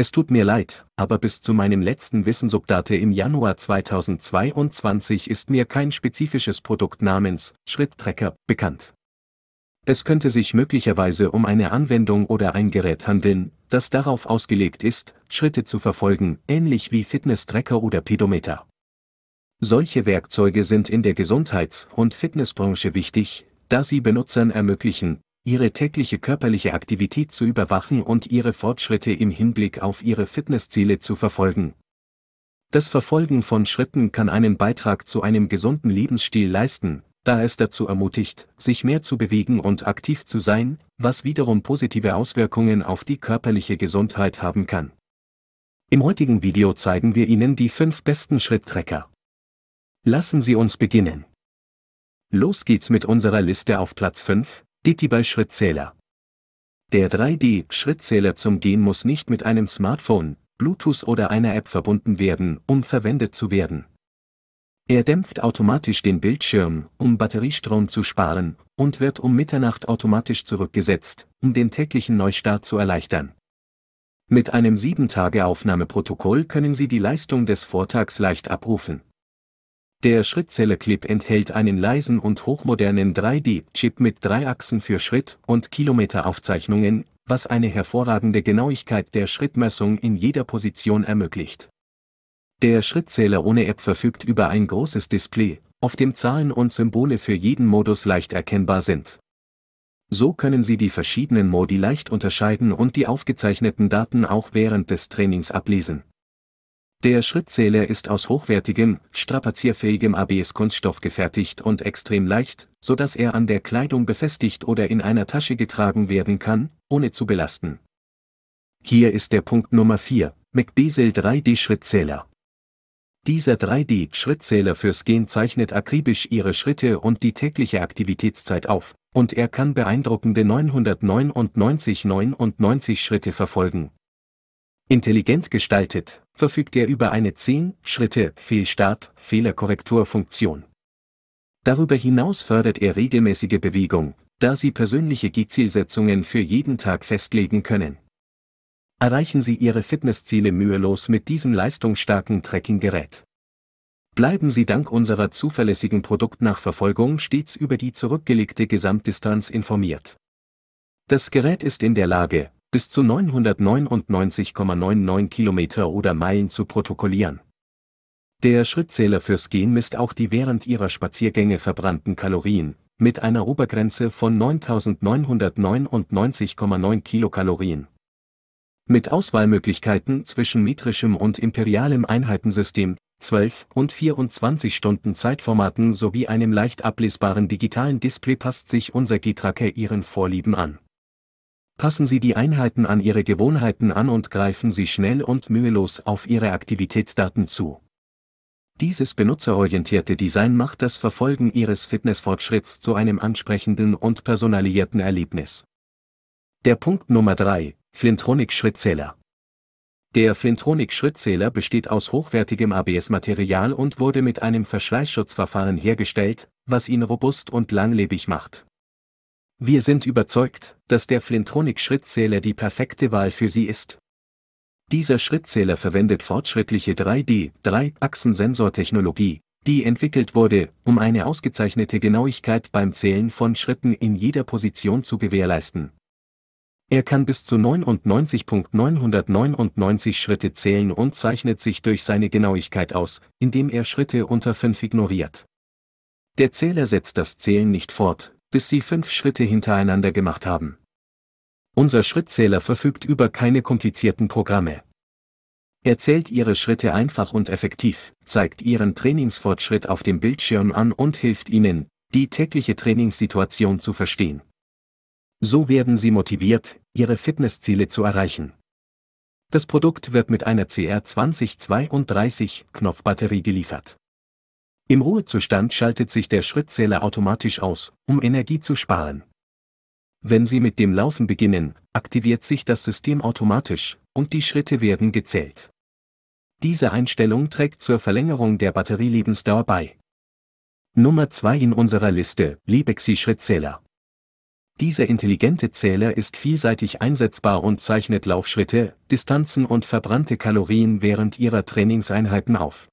Es tut mir leid, aber bis zu meinem letzten Wissensupdate im Januar 2022 ist mir kein spezifisches Produkt namens Schritttrecker bekannt. Es könnte sich möglicherweise um eine Anwendung oder ein Gerät handeln, das darauf ausgelegt ist, Schritte zu verfolgen, ähnlich wie Fitnesstrecker oder Pedometer. Solche Werkzeuge sind in der Gesundheits- und Fitnessbranche wichtig, da sie Benutzern ermöglichen, ihre tägliche körperliche Aktivität zu überwachen und ihre Fortschritte im Hinblick auf ihre Fitnessziele zu verfolgen. Das Verfolgen von Schritten kann einen Beitrag zu einem gesunden Lebensstil leisten, da es dazu ermutigt, sich mehr zu bewegen und aktiv zu sein, was wiederum positive Auswirkungen auf die körperliche Gesundheit haben kann. Im heutigen Video zeigen wir Ihnen die fünf besten Schritttrecker. Lassen Sie uns beginnen. Los geht's mit unserer Liste auf Platz 5, Dittibay-Schrittzähler. Der 3D-Schrittzähler zum Gehen muss nicht mit einem Smartphone, Bluetooth oder einer App verbunden werden, um verwendet zu werden. Er dämpft automatisch den Bildschirm, um Batteriestrom zu sparen, und wird um Mitternacht automatisch zurückgesetzt, um den täglichen Neustart zu erleichtern. Mit einem 7-Tage-Aufnahmeprotokoll können Sie die Leistung des Vortags leicht abrufen. Der Schrittzähler Clip enthält einen leisen und hochmodernen 3D-Chip mit drei Achsen für Schritt- und Kilometeraufzeichnungen, was eine hervorragende Genauigkeit der Schrittmessung in jeder Position ermöglicht. Der Schrittzähler ohne App verfügt über ein großes Display, auf dem Zahlen und Symbole für jeden Modus leicht erkennbar sind. So können Sie die verschiedenen Modi leicht unterscheiden und die aufgezeichneten Daten auch während des Trainings ablesen der Schrittzähler ist aus hochwertigem, strapazierfähigem ABS-Kunststoff gefertigt und extrem leicht, so dass er an der Kleidung befestigt oder in einer Tasche getragen werden kann, ohne zu belasten. Hier ist der Punkt Nummer 4, McBesel 3D-Schrittzähler. Dieser 3D-Schrittzähler fürs Gen zeichnet akribisch Ihre Schritte und die tägliche Aktivitätszeit auf, und er kann beeindruckende 999,99 ,99 Schritte verfolgen. Intelligent gestaltet, verfügt er über eine 10 schritte fehlstart fehlerkorrektur funktion Darüber hinaus fördert er regelmäßige Bewegung, da Sie persönliche Zielsetzungen für jeden Tag festlegen können. Erreichen Sie Ihre Fitnessziele mühelos mit diesem leistungsstarken Trekkinggerät. Bleiben Sie dank unserer zuverlässigen Produktnachverfolgung stets über die zurückgelegte Gesamtdistanz informiert. Das Gerät ist in der Lage, bis zu 999,99 Kilometer oder Meilen zu protokollieren. Der Schrittzähler fürs Gehen misst auch die während ihrer Spaziergänge verbrannten Kalorien, mit einer Obergrenze von 9999,9 Kilokalorien. Mit Auswahlmöglichkeiten zwischen metrischem und imperialem Einheitensystem, 12 und 24 Stunden Zeitformaten sowie einem leicht ablesbaren digitalen Display passt sich unser G-Tracker ihren Vorlieben an. Passen Sie die Einheiten an Ihre Gewohnheiten an und greifen Sie schnell und mühelos auf Ihre Aktivitätsdaten zu. Dieses benutzerorientierte Design macht das Verfolgen Ihres Fitnessfortschritts zu einem ansprechenden und personalisierten Erlebnis. Der Punkt Nummer 3, Flintronic-Schrittzähler. Der Flintronic-Schrittzähler besteht aus hochwertigem ABS-Material und wurde mit einem Verschleißschutzverfahren hergestellt, was ihn robust und langlebig macht. Wir sind überzeugt, dass der Flintronic-Schrittzähler die perfekte Wahl für Sie ist. Dieser Schrittzähler verwendet fortschrittliche 3 d 3 achsen sensortechnologie die entwickelt wurde, um eine ausgezeichnete Genauigkeit beim Zählen von Schritten in jeder Position zu gewährleisten. Er kann bis zu 99.999 Schritte zählen und zeichnet sich durch seine Genauigkeit aus, indem er Schritte unter 5 ignoriert. Der Zähler setzt das Zählen nicht fort, bis sie fünf Schritte hintereinander gemacht haben. Unser Schrittzähler verfügt über keine komplizierten Programme. Er zählt Ihre Schritte einfach und effektiv, zeigt Ihren Trainingsfortschritt auf dem Bildschirm an und hilft Ihnen, die tägliche Trainingssituation zu verstehen. So werden Sie motiviert, Ihre Fitnessziele zu erreichen. Das Produkt wird mit einer CR2032 Knopfbatterie geliefert. Im Ruhezustand schaltet sich der Schrittzähler automatisch aus, um Energie zu sparen. Wenn Sie mit dem Laufen beginnen, aktiviert sich das System automatisch, und die Schritte werden gezählt. Diese Einstellung trägt zur Verlängerung der Batterielebensdauer bei. Nummer 2 in unserer Liste, Libexi Schrittzähler. Dieser intelligente Zähler ist vielseitig einsetzbar und zeichnet Laufschritte, Distanzen und verbrannte Kalorien während Ihrer Trainingseinheiten auf.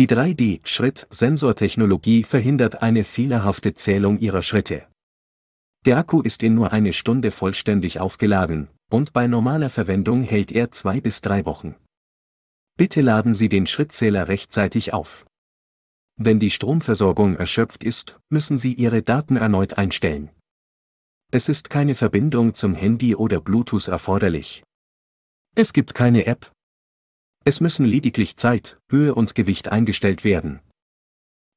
Die 3D-Schritt-Sensortechnologie verhindert eine fehlerhafte Zählung ihrer Schritte. Der Akku ist in nur eine Stunde vollständig aufgeladen, und bei normaler Verwendung hält er zwei bis drei Wochen. Bitte laden Sie den Schrittzähler rechtzeitig auf. Wenn die Stromversorgung erschöpft ist, müssen Sie Ihre Daten erneut einstellen. Es ist keine Verbindung zum Handy oder Bluetooth erforderlich. Es gibt keine App, es müssen lediglich Zeit, Höhe und Gewicht eingestellt werden.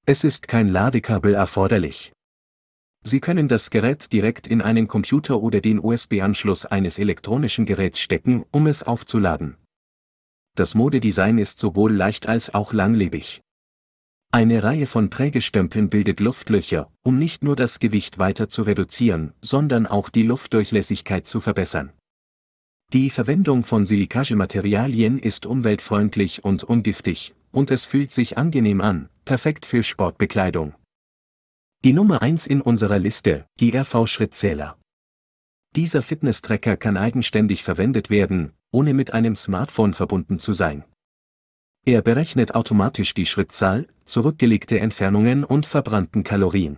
Es ist kein Ladekabel erforderlich. Sie können das Gerät direkt in einen Computer oder den USB-Anschluss eines elektronischen Geräts stecken, um es aufzuladen. Das Modedesign ist sowohl leicht als auch langlebig. Eine Reihe von Prägestempeln bildet Luftlöcher, um nicht nur das Gewicht weiter zu reduzieren, sondern auch die Luftdurchlässigkeit zu verbessern. Die Verwendung von Silikagematerialien ist umweltfreundlich und ungiftig, und es fühlt sich angenehm an, perfekt für Sportbekleidung. Die Nummer 1 in unserer Liste, GRV-Schrittzähler. Dieser Fitness-Tracker kann eigenständig verwendet werden, ohne mit einem Smartphone verbunden zu sein. Er berechnet automatisch die Schrittzahl, zurückgelegte Entfernungen und verbrannten Kalorien.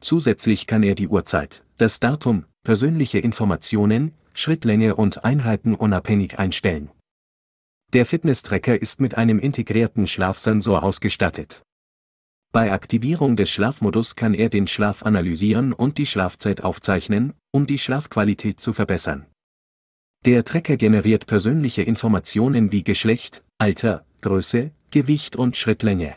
Zusätzlich kann er die Uhrzeit, das Datum, persönliche Informationen, Schrittlänge und Einheiten unabhängig einstellen. Der Fitness-Tracker ist mit einem integrierten Schlafsensor ausgestattet. Bei Aktivierung des Schlafmodus kann er den Schlaf analysieren und die Schlafzeit aufzeichnen, um die Schlafqualität zu verbessern. Der Tracker generiert persönliche Informationen wie Geschlecht, Alter, Größe, Gewicht und Schrittlänge.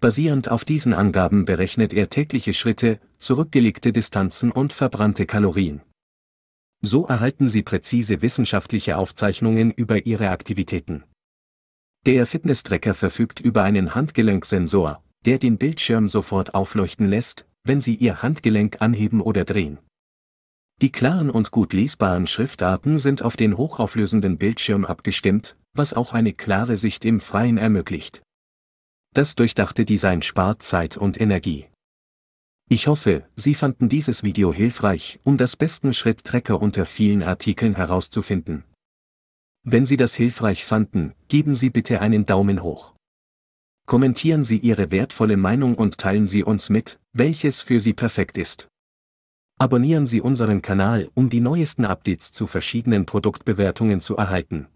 Basierend auf diesen Angaben berechnet er tägliche Schritte, zurückgelegte Distanzen und verbrannte Kalorien. So erhalten Sie präzise wissenschaftliche Aufzeichnungen über Ihre Aktivitäten. Der Fitness-Tracker verfügt über einen Handgelenksensor, der den Bildschirm sofort aufleuchten lässt, wenn Sie Ihr Handgelenk anheben oder drehen. Die klaren und gut lesbaren Schriftarten sind auf den hochauflösenden Bildschirm abgestimmt, was auch eine klare Sicht im Freien ermöglicht. Das durchdachte Design spart Zeit und Energie. Ich hoffe, Sie fanden dieses Video hilfreich, um das besten schritt Trecker unter vielen Artikeln herauszufinden. Wenn Sie das hilfreich fanden, geben Sie bitte einen Daumen hoch. Kommentieren Sie Ihre wertvolle Meinung und teilen Sie uns mit, welches für Sie perfekt ist. Abonnieren Sie unseren Kanal, um die neuesten Updates zu verschiedenen Produktbewertungen zu erhalten.